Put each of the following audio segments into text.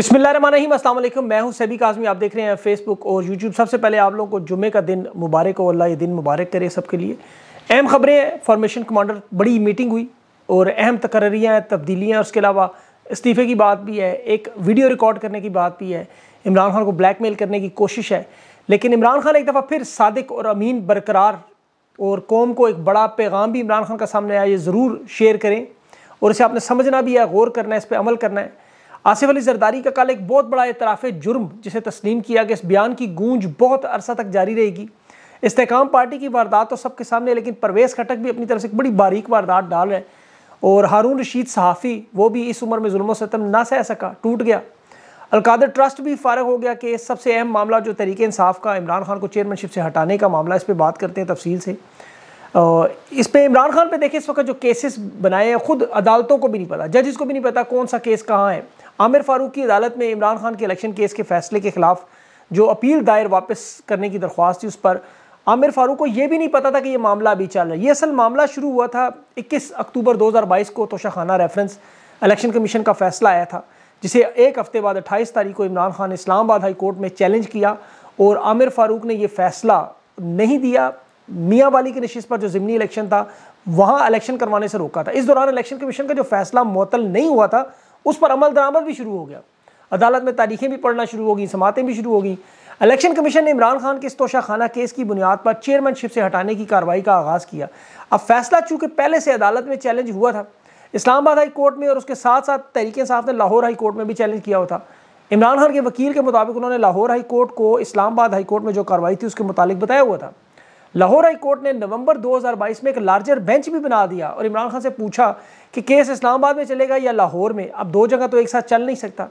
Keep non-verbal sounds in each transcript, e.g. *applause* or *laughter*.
बिस्मिल्लाम असलम मैं हूं सभी काजमी आप देख रहे हैं फेसबुक और यूट्यूब सबसे पहले आप लोगों को जुमे का दिन मुबारक हो अल्लाह ये दिन मुबारक करे सबके लिए अहम खबरें हैं फॉर्मेशन कमांडर बड़ी मीटिंग हुई और अहम तकर्रियाँ हैं तब्दीलियाँ हैं उसके अलावा इस्तीफ़े की बात भी है एक वीडियो रिकॉर्ड करने की बात भी है इमरान खान को ब्लैकमेल करने की कोशिश है लेकिन इमरान खान एक दफ़ा फिर सादक और अमीन बरकरार और कौम को एक बड़ा पैगाम भी इमरान खान का सामने आया ये ज़रूर शेयर करें और इसे आपने समझना भी है गौर करना है इस पर अमल करना है आसिफ अली जरदारी का कल एक बहुत बड़ा इतराफ़ जुर्म जिसे तस्लीम किया गया इस बयान की गूंज बहुत अरसा तक जारी रहेगी इसकाम पार्टी की वारदात तो सबके सामने लेकिन परवेज़ खटक भी अपनी तरफ से एक बड़ी बारीक वारदात डाल रहे हैं और हारून रशीद सहाफ़ी वो भी इस उम्र में जुल्म सितम ना सह सका टूट गया अलकादर ट्रस्ट भी फारग हो गया कि सबसे अहम मामला जो तरीके इंसाफ का इमरान खान को चेयरमैनशिप से हटाने का मामला इस पर बात करते हैं तफसील से और इस पर इमरान खान पर देखिए इस वक्त जो केसेस बनाए हैं ख़ुद अदालतों को भी नहीं पता जजेस को भी नहीं पता कौन सा केस कहाँ है आमिर फारूक की अदालत में इमरान खान के इलेक्शन केस के फैसले के खिलाफ जो अपील दायर वापस करने की दरख्वास्त थी उस पर आमिर फारूक को यह भी नहीं पता था कि यह मामला अभी चल रहा है ये असल मामला शुरू हुआ था 21 अक्टूबर 2022 को तोशाखाना रेफरेंस इलेक्शन कमीशन का फैसला आया था जिसे एक हफ्ते बाद 28 तारीख को इमरान खान इस्लामाबाद हाई कोर्ट में चैलेंज किया और आमिर फारूक ने यह फैसला नहीं दिया मियाँ वाली की नशीस पर जो ज़मनी इलेक्शन था वहाँ इलेक्शन करवाने से रोका था इस दौरान इलेक्शन कमीशन का जो फैसला मअतल नहीं हुआ था उस पर अमल दरामद भी शुरू हो गया अदालत में तारीखें भी पढ़ना शुरू हो गई समातें भी शुरू हो गई इलेक्शन कमीशन ने इमरान खान के इस्तोशा खाना केस की बुनियाद पर चेयरमैनशिप से हटाने की कार्रवाई का आगाज़ किया अब फैसला चूँकि पहले से अदालत में चैलेंज हुआ था इस्लामाबाद हाई कोर्ट में और उसके साथ साथ तरीके साहब ने लाहौर हाई कोर्ट में भी चैलेंज किया हुआ था इमरान खान के वकील के मुताबिक उन्होंने लाहौर हाई कोर्ट को इस्लामाबाद हाई कोर्ट में जो कार्रवाई थी उसके मुतालिक बताया हुआ था लाहौर हाई कोर्ट ने नवंबर 2022 में एक लार्जर बेंच भी बना दिया और इमरान खान से पूछा कि केस इस्लामाबाद में चलेगा या लाहौर में अब दो जगह तो एक साथ चल नहीं सकता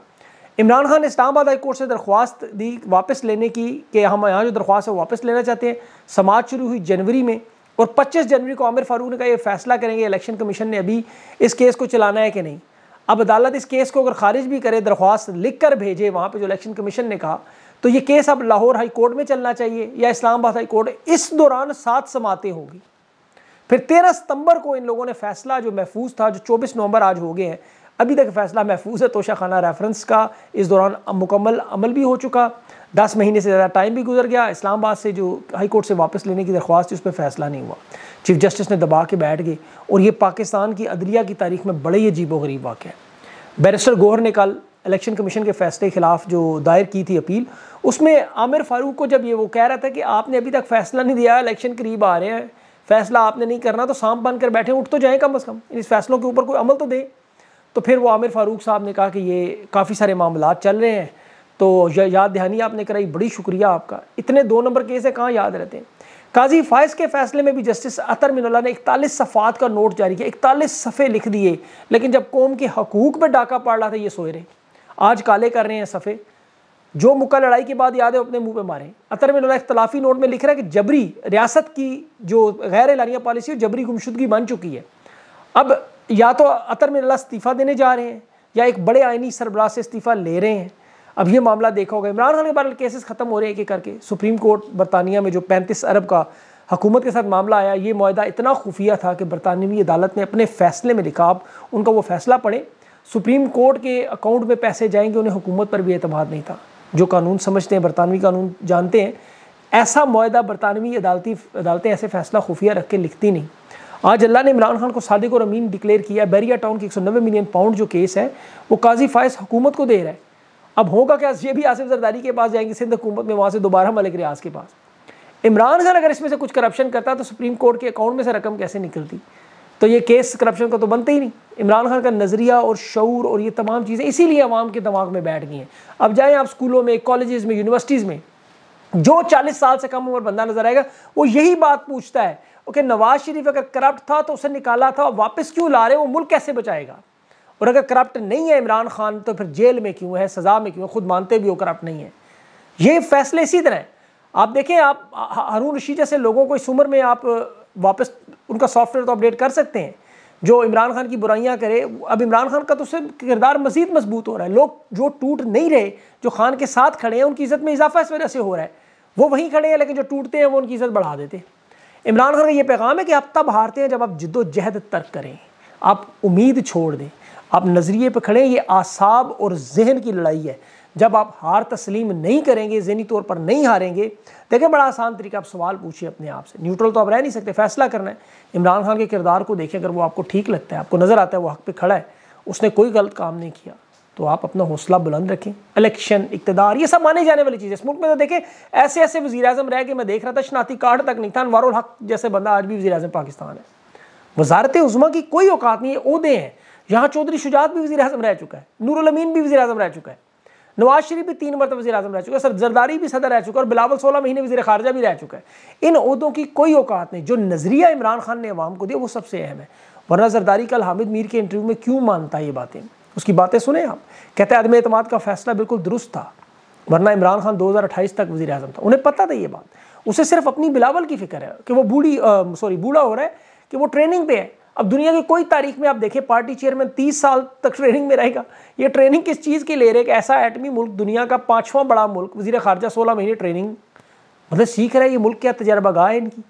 इमरान खान ने इस्लामाबाद हाई कोर्ट से दरख्वास्त दी वापस लेने की कि हम यहाँ जो दरख्वास्त है वापस लेना चाहते हैं समाज शुरू हुई जनवरी में और 25 जनवरी को आमिर फारूक ने कहा यह फैसला करेंगे इलेक्शन कमीशन ने अभी इस केस को चलाना है कि नहीं अब अदालत इस केस को अगर खारिज भी करे दरख्वास्त लिख कर भेजे वहाँ पर जो इलेक्शन कमीशन ने कहा तो ये केस अब लाहौर हाई कोर्ट में चलना चाहिए या इस्लामाबाद हाई कोर्ट इस दौरान सात समातें होगी फिर तेरह सितंबर को इन लोगों ने फैसला जो महफूज था जो चौबीस नवंबर आज हो गए हैं अभी तक फैसला महफूज है तोशा खाना रेफरेंस का इस दौरान मुकम्मल अमल भी हो चुका दस महीने से ज़्यादा टाइम भी गुजर गया इस्लामाबाद से जो हाई कोर्ट से वापस लेने की दरख्वास्त थी उस पर फैसला नहीं हुआ चीफ जस्टिस ने दबा के बैठ गए और ये पाकिस्तान की अदलिया की तारीख में बड़े ही अजीब गरीब वाक़ है बैरिस्टर गोहर ने कल इलेक्शन कमीशन के फैसले के खिलाफ जो दायर की थी अपील उसमें आमिर फारूक को जब ये वो कह रहा था कि आपने अभी तक फैसला नहीं दिया इलेक्शन करीब आ रहे हैं फैसला आपने नहीं करना तो सांप कर बैठे उठ तो जाएँ कम अज़ कम इस फैसलों के ऊपर कोई अमल तो दें तो फिर वो आमिर फ़ारूक साहब ने कहा कि ये काफ़ी सारे मामला चल रहे हैं तो याद दहानी आपने कराई बड़ी शुक्रिया आपका इतने दो नंबर केस है कहाँ याद रहते हैं काजी फायज़ के फैसले में भी जस्टिस अतर मिनल्ला ने इकतालीस सफ़ात का नोट जारी किया इकतालीस सफ़े लिख दिए लेकिन जब कौम के हकूक़ पर डाका पड़ रहा था ये सोए रहे आज काले कर रहे हैं सफ़े जो मुक्का लड़ाई के बाद याद है अपने मुंह पे मारे अतर में इख्तलाफी नोट में लिख रहा है कि जबरी रियासत की जो गैर एलानिया पॉलिसी है जबरी गुमशुदगी बन चुकी है अब या तो अतर में इस्तीफ़ा देने जा रहे हैं या एक बड़े आइनी सरबराह से इस्तीफ़ा ले रहे हैं अब ये मामला देखा होगा इमरान खान के बारे केसेस ख़त्म हो रहे हैं एक एक करके सुप्रीम कोर्ट बरतानिया में जो पैंतीस अरब का हुकूमत के साथ मामला आया ये माहा इतना खुफिया था कि बरतानवी अदालत ने अपने फैसले में लिखा आप उनका वो फैसला पढ़ें सुप्रीम कोर्ट के अकाउंट में पैसे जाएंगे उन्हें हुकूमत पर भी अतमाद नहीं था जो कानून समझते हैं बरतानवी कानून जानते हैं ऐसा माहा बरतानवी अदालती अदालतें ऐसे फैसला खुफिया रख के लिखती नहीं आज अल्लाह ने इमरान खान को सादिक और अमीन डिक्लेयर किया बैरिया टाउन के एक मिलियन पाउंड जो केस है वो काजी फायस हुकूमत को दे रहा है अब होगा क्या ये भी आसिफ जरदारी के पास जाएंगे सिंध हुकूमत में वहाँ से दोबारा मलिक रियाज के पास इमरान खान अगर इसमें से कुछ करप्शन करता तो सुप्रीम कोर्ट के अकाउंट में से रकम कैसे निकलती तो ये केस करप्शन का तो बनते ही नहीं इमरान खान का नज़रिया और शूर और ये तमाम चीज़ें इसीलिए आवाम के दिमाग में बैठ गई हैं अब जाएँ आप स्कूलों में कॉलेज़ में यूनिवर्सिटीज़ में जो चालीस साल से कम उम्र बंदा नज़र आएगा वो यही बात पूछता है ओके नवाज शरीफ अगर करप्ट था तो उसे निकाला था वापस क्यों ला रहे वो मुल्क कैसे बचाएगा और अगर करप्ट नहीं है इमरान खान तो फिर जेल में क्यों है सज़ा में क्यों है खुद मानते भी हो करप्ट नहीं है ये फैसले इसी तरह आप देखें आप हरूण रशीद जैसे लोगों को इस उम्र में आप वापस उनका सॉफ्टवेयर तो अपडेट कर सकते हैं जो इमरान खान की बुराइयां करे अब इमरान खान का तो उससे किरदार मजीद मजबूत हो रहा है लोग जो टूट नहीं रहे जो खान के साथ खड़े हैं उनकी इज्जत में इजाफा इस वजह से हो रहा है वो वहीं खड़े हैं लेकिन जो टूटते हैं वो उनकी इज्जत बढ़ा देते हैं इमरान खान का ये पैगाम है कि आप तब हारते हैं जब आप जिद्दोजहद तर्क करें आप उम्मीद छोड़ दें आप नज़रिए पर खड़े ये आसाब और जहन की लड़ाई है जब आप हार तस्लीम नहीं करेंगे जहनी तौर पर नहीं हारेंगे देखें बड़ा आसान तरीका आप सवाल पूछिए अपने आप से न्यूट्रल तो आप रह नहीं सकते फैसला करना है इमरान खान के किरदार को देखें अगर वो आपको ठीक लगता है आपको नज़र आता है वो हक पे खड़ा है उसने कोई गलत काम नहीं किया तो आप अपना हौसला बुलंद रखें इलेक्शन इकतदार ये सब माने जाने वाली चीज़ इस मुल्क में तो देखें ऐसे ऐसे वजी अजम रह गए मैं देख रहा था शनाती कार्ड तक नहीं था अनवारुल हक जैसे बंदा आज भी वजी अजम पाकिस्तान है वजारत उजमा की कोई औकात नहीं है अहदे हैं यहाँ चौधरी शुजात भी वजी अजम रह चुका है नूरमीन भी वजी अजम रह चुका है नवाज शरीफ भी तीन मरतब वजी अजम रह चुके हैं सर जरदारी भी सदर रह चुका है और बिलावल सोलह महीने वजी खारजा भी रह चुका है इन अहदों की कोई औकात नहीं जो नज़रिया इमरान खान ने अवाम को दिया वो सबसे अहम है वरना जरदारी कल हामिद मीर के इंटरव्यू में क्यों मानता है ये बातें उसकी बातें सुने आप कहते हैं अदम अतम का फैसला बिल्कुल दुरुस्त था वरना इमरान खान दो हज़ार अट्ठाईस तक वजी अजम था उन्हें पता था ये बात उसे सिर्फ अपनी बिलावल की फिक्र है कि वो बूढ़ी सॉरी बूढ़ा हो रहा है कि वो ट्रेनिंग पे है अब दुनिया की कोई तारीख में आप देखें पार्टी चेयरमैन तीस साल तक ट्रेनिंग में रहेगा ये ट्रेनिंग किस चीज़ की ले रहे एक ऐसा एटमी मुल्क दुनिया का पाँचवा बड़ा मुल्क वजीर खारजा सोलह महीने ट्रेनिंग मतलब सीख रहा है ये मुल्क क्या तजर्बा गाह है इनकी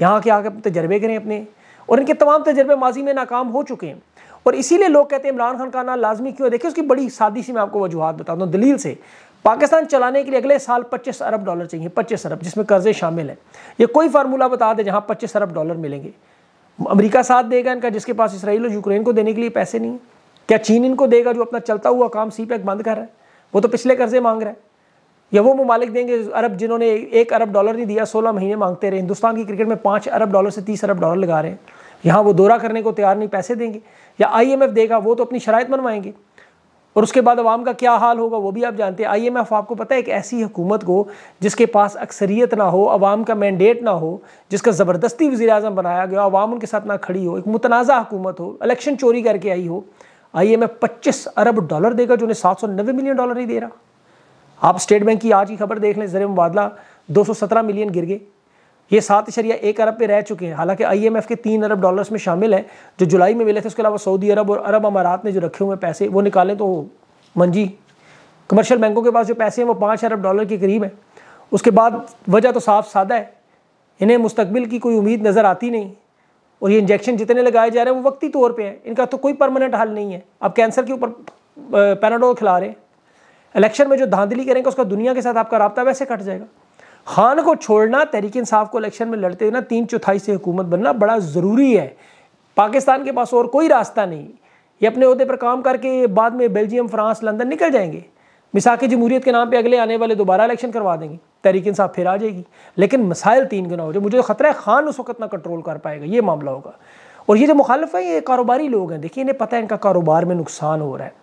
यहाँ के आके तजर्बे करें अपने और इनके तमाम तजर्बे माजी में नाकाम हो चुके हैं और इसीलिए लोग कहते हैं इमरान खान का ना लाजमी क्यों है देखिए उसकी बड़ी सादी सी मैं आपको वजूहत बताता तो हूँ दलील से पाकिस्तान चलाने के लिए अगले साल 25 अरब डॉलर चाहिए 25 अरब जिसमें कर्जे शामिल हैं ये कोई फार्मूला बता दे जहाँ 25 अरब डॉलर मिलेंगे अमेरिका साथ देगा इनका जिसके पास इसराइल और यूक्रेन को देने के लिए पैसे नहीं है क्या चीन इनको देगा जो अपना चलता हुआ काम सी पैक e बंद कर रहा है वो तो पिछले कर्जे मांग रहा है या वो ममालिक देंगे अरब जिन्होंने एक अरब डॉलर नहीं दिया सोलह महीने मांगते रहे हिंदुस्तान की क्रिकेट में पाँच अरब डॉलर से तीस अरब डॉलर लगा रहे हैं यहाँ वो दौरा करने को तैयार नहीं पैसे देंगे या आई देगा वो तो अपनी शरात मनवाएंगे और उसके बाद आवाम का क्या हाल होगा वो भी आप जानते हैं आई एम एफ आपको पता है एक ऐसी हुकूमत को जिसके पास अक्सरियत ना हो आवाम का मैंडेट ना हो जिसका ज़बरदस्ती वजी अजम बनाया गया आवाम उनके साथ ना खड़ी हो एक मुतनाज़ा हुकूमत हो इलेक्शन चोरी करके आई हो आई एम एफ पच्चीस अरब डॉलर देगा जो उन्हें सात सौ नब्बे मिलियन डॉलर नहीं दे रहा आप स्टेट बैंक की आज की खबर देख लें ज़र मुबादला दो सौ सत्रह मिलियन गिर गए ये सात शरिया एक अरब पे रह चुके हैं हालांकि आईएमएफ के तीन अरब डॉलर्स में शामिल हैं जो जुलाई में मिले थे उसके अलावा सऊदी अरब और अरब अमारात ने जो रखे हुए पैसे वो निकालें तो मंजी कमर्शियल बैंकों के पास जो पैसे हैं वो पाँच अरब डॉलर के करीब हैं उसके बाद वजह तो साफ सादा है इन्हें मुस्तबिल की कोई उम्मीद नज़र आती नहीं और ये इंजेक्शन जितने लगाए जा रहे हैं वो वक्ती तौर पर हैं इनका तो कोई परमानेंट हल नहीं है अब कैंसर के ऊपर पैनाडोल खिला रहे हैं इलेक्शन में जो धांधली करेंगे उसका दुनिया के साथ आपका रबता वैसे कट जाएगा खान को छोड़ना तहरीक इंसाफ को इलेक्शन में लड़ते देना तीन चौथाई से हुकूमत बनना बड़ा ज़रूरी है पाकिस्तान के पास और कोई रास्ता नहीं ये अपने अहदे पर काम करके बाद में बेल्जियम फ्रांस लंदन निकल जाएंगे के जमहूरीत के नाम पर अगले आने वाले दोबारा इलेक्शन करवा देंगे तहरीक इंसाफ फिर आ जाएगी लेकिन मसाइल तीन गुना हो जाए मुझे तो खतरा है खान उस वक्त ना कंट्रोल कर पाएगा ये मामला होगा और ये जो मुखालफ है ये कारोबारी लोग हैं देखिए इन्हें पता है इनका कारोबार में नुकसान हो रहा है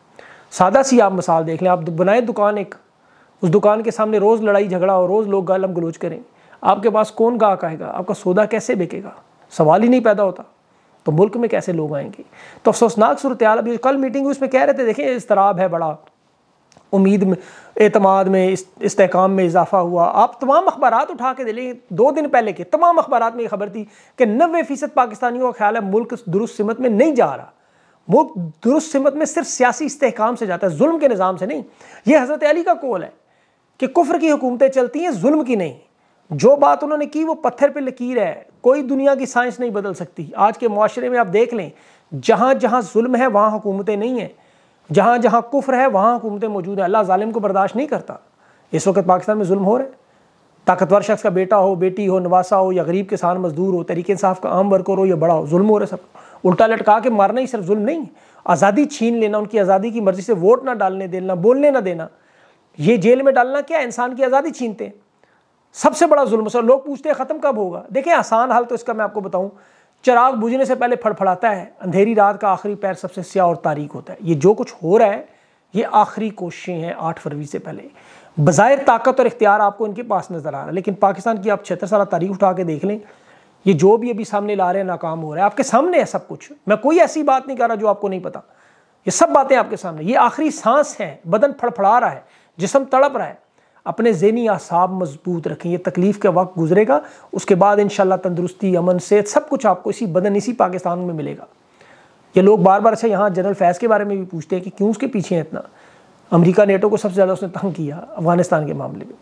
सादा सी आप मिसाल देख लें आप बनाए दुकान एक उस दुकान के सामने रोज़ लड़ाई झगड़ा हो रोज़ लोग गालम गलोच करें आपके पास कौन गाहक आएगा आपका सौदा कैसे बिकेगा सवाल ही नहीं पैदा होता तो मुल्क में कैसे लोग आएंगे तो अफसोसनाक सूरत अभी कल मीटिंग हुई उसमें कह रहे थे देखें इसतराब है बड़ा उम्मीद में अतमाद में इस्तेकाम में इजाफा हुआ आप तमाम अखबार उठा के दे लें दो दिन पहले के तमाम अखबार में ये खबर थी कि नबे फ़ीसद पाकिस्तानियों का ख्याल है मुल्क दुरुस्त सिमत में नहीं जा रहा मुल्क दुरुस्त सिमत में सिर्फ सियासी इस्तेकाम से जाता है जुल्म के निज़ाम से नहीं ये हज़रत अली का कौल है कि कुफर की हुकूमतें चलती हैं जुल्म की नहीं जो बात उन्होंने की वो पत्थर पे लकीर है कोई दुनिया की साइंस नहीं बदल सकती आज के माशरे में आप देख लें जहाँ जहाँ जुल्म है वहाँ हुकूमतें नहीं हैं जहाँ जहाँ कुफ्र है वहाँ हुकूमतें मौजूद हैं अल्लाह ालिम को बर्दाश्त नहीं करता इस वक्त पाकिस्तान में जुल्म हो रहा है ताकतवर शख्स का बेटा हो बेटी हो नवासा हो या गरीब किसान मजदूर हो तरीके साफ का आम वर्कर हो या बड़ा हो जुल्म हो रहा है सब उल्टा लटका के मारना ही सिर्फ जुल्म नहीं आज़ादी छीन लेना उनकी आज़ादी की मर्ज़ी से वोट ना डालने देना बोलने ना देना ये जेल में डालना क्या इंसान की आज़ादी छीनते हैं सबसे बड़ा जुल्म सर लोग पूछते हैं ख़त्म कब होगा देखें आसान हाल तो इसका मैं आपको बताऊं चिराग बुझने से पहले फड़फड़ाता है अंधेरी रात का आखिरी पैर सबसे स्या और तारीख होता है ये जो कुछ हो रहा है ये आखिरी कोशिशें हैं आठ फरवरी से पहले बाहिर ताकत और इख्तियार आपको इनके पास नज़र आ रहा है लेकिन पाकिस्तान की आप छिहत्तर साल तारीख उठा के देख लें ये जो भी अभी सामने ला रहे हैं नाकाम हो रहा है आपके सामने है सब कुछ मैं कोई ऐसी बात नहीं कर रहा जो आपको नहीं पता ये सब बातें आपके सामने ये आखिरी सांस है बदन फड़फड़ा रहा है जिसम तड़प रहा है अपने जहनी आसाब मजबूत रखें ये तकलीफ़ का वक्त गुजरेगा उसके बाद इन तंदरुस्ती अमन सेहत सब कुछ आपको इसी बदन इसी पाकिस्तान में मिलेगा ये लोग बार बार अच्छा यहाँ जनरल फैज़ के बारे में भी पूछते हैं कि क्यों उसके पीछे हैं इतना अमेरिका नेटो को सबसे ज़्यादा उसने तंग किया अफगानिस्तान के मामले में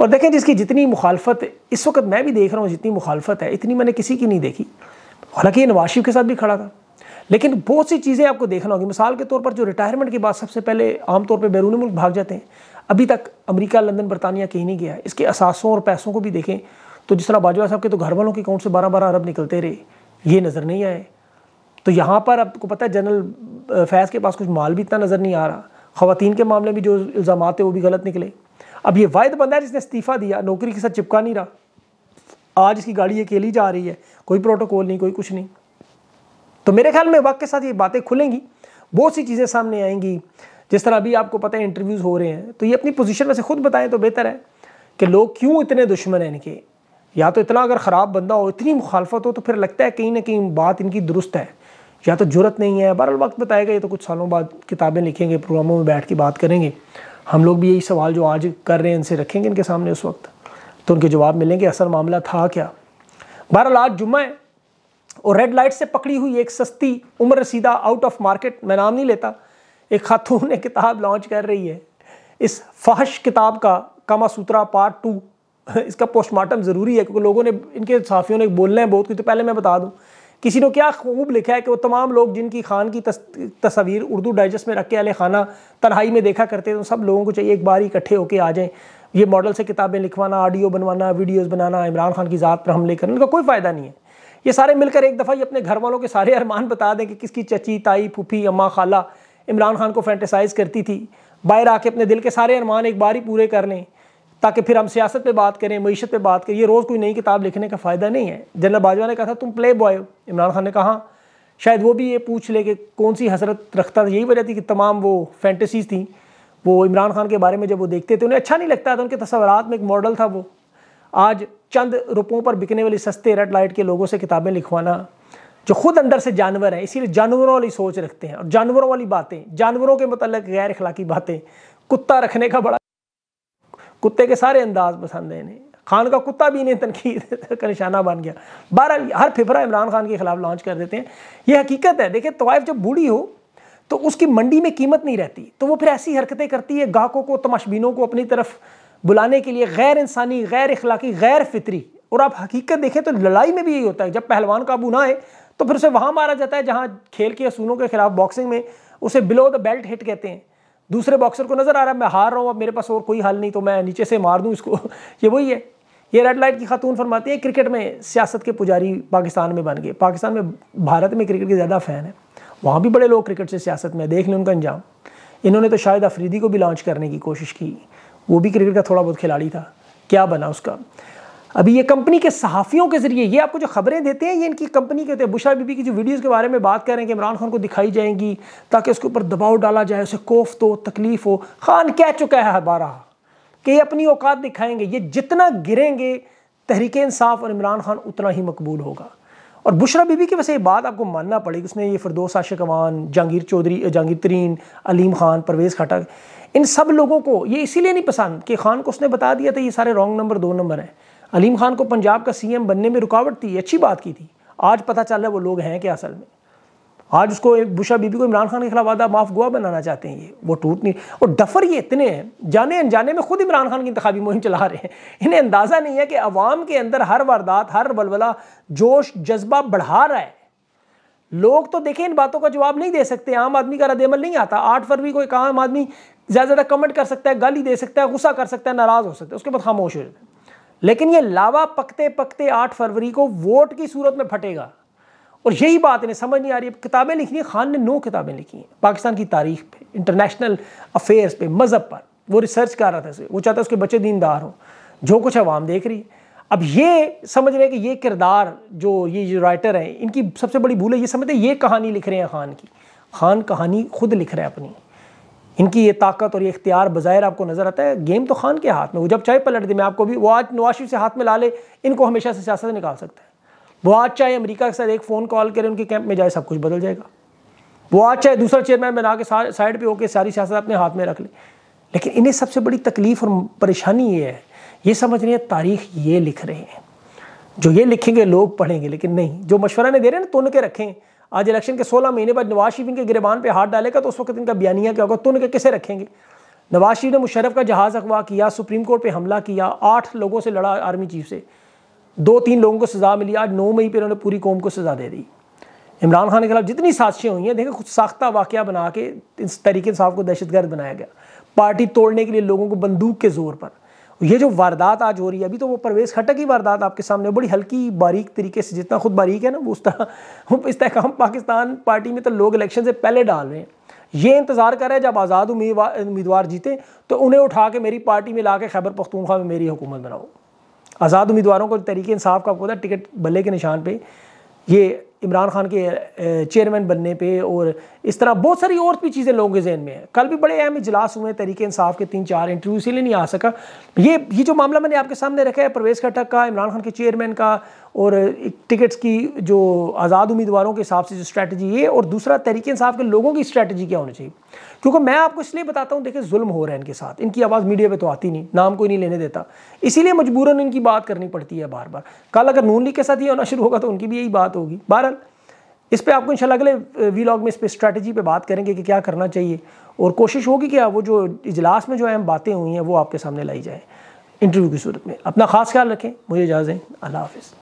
और देखें जिसकी जितनी मुखालफत इस वक्त मैं भी देख रहा हूँ जितनी मुखालफत है इतनी मैंने किसी की नहीं देखी हालांकि ये नवाज के साथ भी खड़ा था लेकिन बहुत सी चीज़ें आपको देखना होगी मिसाल के तौर पर जो रिटायरमेंट के बाद सबसे पहले आमतौर पर बैरून मुल्क भाग जाते हैं अभी तक अमरीका लंदन बरतानिया कहीं नहीं गया इसके असासों और पैसों को भी देखें तो जिस तरह बाजवा साहब के तो घर वालों के अकाउंट से बारह बारह अरब निकलते रहे ये नज़र नहीं आए तो यहाँ पर आपको पता है जनरल फैज़ के पास कुछ माल भी इतना नज़र नहीं आ रहा खातन के मामले में जो इल्ज़ाम थे वो भी गलत निकले अब ये वायद बंदा है जिसने इस्तीफ़ा दिया नौकरी के साथ चिपका नहीं रहा आज इसकी गाड़ी अकेली जा रही है कोई प्रोटोकॉल नहीं कोई कुछ नहीं तो मेरे ख्याल में वक्त के साथ ये बातें खुलेंगी बहुत सी चीज़ें सामने आएंगी जिस तरह अभी आपको पता है इंटरव्यूज़ हो रहे हैं तो ये अपनी पोजीशन में से खुद बताएं तो बेहतर है कि लोग क्यों इतने दुश्मन हैं इनके या तो इतना अगर ख़राब बंदा हो इतनी मुखालफत हो तो फिर लगता है कहीं ना कहीं बात इनकी दुरुस्त है या तो जरूरत नहीं है बहरअल वक्त बताएगा ये तो कुछ सालों बाद किताबें लिखेंगे प्रोग्रामों में बैठ के बात करेंगे हम लोग भी यही सवाल जो आज कर रहे हैं इनसे रखेंगे इनके सामने उस वक्त तो उनके जवाब मिलेंगे असल मामला था क्या बहरहाल आज जुम्मा है और रेड लाइट से पकड़ी हुई एक सस्ती उम्र रसीदा आउट ऑफ मार्केट मैं नाम नहीं लेता एक खातून ने किताब लॉन्च कर रही है इस फहश किताब का कामा सूत्रा पार्ट टू इसका पोस्टमार्टम ज़रूरी है क्योंकि लोगों ने इनके साफियों ने बोलना है बहुत कुछ तो पहले मैं बता दूँ किसी ने क्या खूब लिखा है कि वो तमाम लोग जिनकी खान की तस्वीर उर्दू डाइजेस्ट में रख के अल खाना तनहाई में देखा करते हैं तो सब लोगों को चाहिए एक बार इकट्ठे होकर आ जाएँ ये मॉडल से किताबें लिखवाना ऑडियो बनवाना वीडियोज़ बनाना इमरान खान की ज़ात पर हमले करना उनका कोई फ़ायदा नहीं है ये सारे मिलकर एक दफ़ा ही अपने घर वालों के सारे अरमान बता दें कि किसकी चची ताई फूफी अम्मा खाला इमरान खान को फैंटिसाइज करती थी बाहर आके अपने दिल के सारे अरमान एक बार ही पूरे कर लें ताकि फिर हम सियासत पे बात करें मीशत पे बात करें ये रोज़ कोई नई किताब लिखने का फ़ायदा नहीं है जनरल बाजवा ने कहा था तुम प्ले बॉय हो इमरान खान ने कहा शायद वो भी ये पूछ ले कि कौन सी हसरत रखता था यही वजह थी कि तमाम वो फैंटसीज़ थी वो इमरान खान के बारे में जब वो देखते थे उन्हें अच्छा नहीं लगता था उनके तस्वरत में एक मॉडल था वो आज चंद रुपयों पर बिकने वाली सस्ते रेड लाइट के लोगों से किताबें लिखवाना जो खुद अंदर से जानवर हैं इसीलिए जानवरों वाली सोच रखते हैं और जानवरों वाली बातें जानवरों के मतलब गैर अखलाकी बातें कुत्ता रखने का बड़ा कुत्ते के सारे अंदाज पसंद हैं इन्हें खान का कुत्ता भी इन्हें तनकीद *laughs* का निशाना बन गया बहरहाल हर फिफरा इमरान खान के खिलाफ लॉन्च कर देते हैं ये हकीकत है देखिए तवाइफ जब बूढ़ी हो तो उसकी मंडी में कीमत नहीं रहती तो वो फिर ऐसी हरकतें करती है गाहकों को तमाशबीनों को अपनी तरफ बुलाने के लिए गैर इंसानी गैर अखलाकी गैर फितरी और आप हकीकत देखें तो लड़ाई में भी यही होता है जब पहलवान काबू ना आए तो फिर उसे वहाँ मारा जाता है जहाँ खेल के असूलों के खिलाफ बॉक्सिंग में उसे बिलो द बेल्ट हिट कहते हैं दूसरे बॉक्सर को नज़र आ रहा है मैं हार रहा हूँ अब मेरे पास और कोई हल नहीं तो मैं नीचे से मार दूँ इसको *laughs* ये वही है ये रेड लाइट की खातून फरमाती है क्रिकेट में सियासत के पुजारी पाकिस्तान में बन गए पाकिस्तान में भारत में क्रिकेट के ज़्यादा फ़ैन है वहाँ भी बड़े लोग क्रिकेट से सियासत में देख लें उनका अंजाम इन्होंने तो शायद अफरीदी को भी लॉन्च करने की कोशिश की वो भी क्रिकेट का थोड़ा बहुत खिलाड़ी था क्या बना उसका अभी ये कंपनी के सहाफ़ियों के ज़रिए ये आपको जो खबरें देते हैं ये इनकी कंपनी के बुशा बीबी की जो वीडियोस के बारे में बात कर रहे हैं कि इमरान खान को दिखाई जाएंगी ताकि उसके ऊपर दबाव डाला जाए उसे कोफ तो तकलीफ़ हो खान कह चुका है बारह कि ये अपनी औकात दिखाएंगे ये जितना गिरेंगे तहरीक इंसाफ और इमरान खान उतना ही मकबूल होगा और बुशरा बीबी की वैसे ये बात आपको मानना पड़ेगी उसने ये फिरदोस आशिक अवान जहांगीर चौधरी जहांगीर तरीन अलीम खान परवेज़ खटक इन सब लोगों को ये इसीलिए नहीं पसंद कि खान को उसने बता दिया था ये सारे रॉन्ग नंबर दो नंबर हैं अलीम खान को पंजाब का सीएम बनने में रुकावट थी अच्छी बात की थी आज पता चल रहा है वो लोग हैं क्या असल में आज उसको बुशा बीबी को इमरान खान के खिलाफ वादा माफ गुआ बनाना चाहते हैं ये वो टूट नहीं और डफर ये इतने हैं जाने अनजाने में खुद इमरान खान की इंतबी मुहिम चला रहे हैं इन्हें अंदाज़ा नहीं है कि अवाम के अंदर हर वारदात हर बलबला जोश जज्बा बढ़ा रहा है लोग तो देखें इन बातों का जवाब नहीं दे सकते आम आदमी का रदमल नहीं आता आठ फरवरी को एक आम आदमी ज़्यादा ज़्यादा कमेंट कर सकता है गाली दे सकता है गुस्सा कर सकता है नाराज़ हो सकता है उसके बाद खामोश हो जाता है लेकिन ये लावा पकते पकते आठ फरवरी को वोट की सूरत में फटेगा और यही बात इन्हें समझ नहीं आ रही है किताबें लिखी हैं खान ने नौ किताबें लिखी हैं पाकिस्तान की तारीख पे इंटरनेशनल अफेयर्स पे मज़हब पर वो रिसर्च कर रहा था उसे वो चाहता है उसके बच्चे दीनदार हों जो कुछ आवाम देख रही अब ये समझ रहे हैं कि ये किरदार जो ये जो राइटर हैं इनकी सबसे बड़ी भूल है ये समझते हैं ये कहानी लिख रहे हैं खान की खान कहानी खुद लिख रहे हैं अपनी इनकी ये ताकत और ये इख्तियार बज़ाहिर आपको नज़र आता है गेम तो खान के हाथ में वो जब चाहे पलट दे मैं आपको भी वो आज नवाज शरीफ से हाथ में ला ले इनको हमेशा से सियासत निकाल सकता है वो आज चाहे अमेरिका के साथ एक फ़ोन कॉल करें उनके कैंप में जाए सब कुछ बदल जाएगा वो आज चाहे दूसरा चेयरमैन बना के साइड पे होके सारी सियासत अपने हाथ में रख ले लेकिन इन्हें सबसे बड़ी तकलीफ और परेशानी ये है ये समझ रहे हैं तारीख ये लिख रहे हैं जो ये लिखेंगे लोग पढ़ेंगे लेकिन नहीं जो मशवरा ने दे रहे हैं ना तुन तो के रखें आज इलेक्शन के सोलह महीने बाद नवाज शरीफ इनके गिरबान पर हाथ डालेगा तो उस वक्त इनका बयानिया क्या होगा तुन तो के किसे रखेंगे नवाज शरीफ ने मुशरफ का जहाज़ अगवा किया सुप्रीम कोर्ट पर हमला किया आठ लोगों से लड़ा आर्मी चीफ से दो तीन लोगों को सज़ा मिली आज नौ मई पर उन्होंने पूरी कौम को सज़ा दे दी इमरान खान के खिलाफ जितनी साजिशें हुई हैं देखें खुद साख्ता वाक़ बना के इस तरीके साहब को दहशतगर्द बनाया गया पार्टी तोड़ने के लिए लोगों को बंदूक के ज़ोर पर ये जो वारदात आज हो रही है अभी तो वो परवेज़ खटक की वारदात आपके सामने बड़ी हल्की बारीक तरीके से जितना खुद बारीक है ना वो उस तरह *laughs* हम पाकिस्तान पार्टी में तो लोग इलेक्शन से पहले डाल रहे हैं ये इंतज़ार कर रहे हैं जब आज़ाद उम्मीदवार जीते तो उन्हें उठा के मेरी पार्टी में ला के खैबर पख्तूनख्वा में मेरी हुकूमत बनाओ आज़ाद उम्मीदवारों को तरीके इंसाफ का पता टिकट बल्ले के निशान पे ये इमरान खान के चेयरमैन बनने पे और इस तरह बहुत सारी और भी चीज़ें लोगों के जहन में हैं कल भी बड़े अहम इजलास हुए हैं तरीके इंसाफ के तीन चार इंटरव्यू इसीलिए नहीं आ सका ये ये जो मामला मैंने आपके सामने रखा है परवेज खटक का इमरान खान के चेयरमैन का और टिकट्स की जो आज़ाद उम्मीदवारों के हिसाब से जो स्ट्रैटेजी है और दूसरा तरीके इंसाफ के लोगों की स्ट्रैटेजी क्या होनी चाहिए क्योंकि मैं आपको इसलिए बताता हूँ देखिए जुल्म हो रहा है इनके साथ इनकी आवाज़ मीडिया पे तो आती नहीं नाम कोई नहीं लेने देता इसीलिए मजबूरन इनकी बात करनी पड़ती है बार बार कल अगर नून लीग के साथ ये होना शुरू होगा तो उनकी भी यही बात होगी बहरहाल इस पर आपको इन अगले वीलॉग में इस पर स्ट्रैटेजी पर बात करेंगे कि क्या करना चाहिए और कोशिश होगी कि वो जो इजलास में जो अहम बातें हुई हैं वो आपके सामने लाई जाएँ इंटरव्यू की सूरत में अपना खास ख्याल रखें मुझे इजाज़ें अल्लाह हाफ़